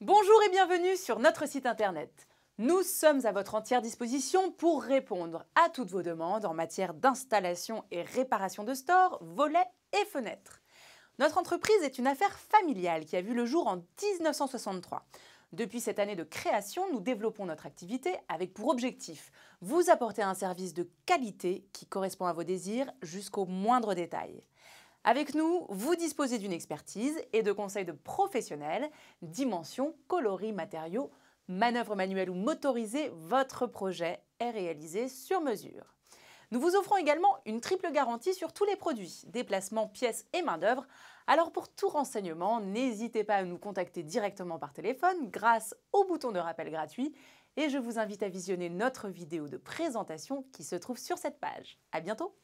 Bonjour et bienvenue sur notre site internet. Nous sommes à votre entière disposition pour répondre à toutes vos demandes en matière d'installation et réparation de stores, volets et fenêtres. Notre entreprise est une affaire familiale qui a vu le jour en 1963. Depuis cette année de création, nous développons notre activité avec pour objectif vous apporter un service de qualité qui correspond à vos désirs jusqu'au moindre détail. Avec nous, vous disposez d'une expertise et de conseils de professionnels, dimensions, coloris, matériaux, manœuvres manuelles ou motorisées, votre projet est réalisé sur mesure. Nous vous offrons également une triple garantie sur tous les produits, déplacements, pièces et main-d'œuvre. Alors pour tout renseignement, n'hésitez pas à nous contacter directement par téléphone grâce au bouton de rappel gratuit et je vous invite à visionner notre vidéo de présentation qui se trouve sur cette page. À bientôt!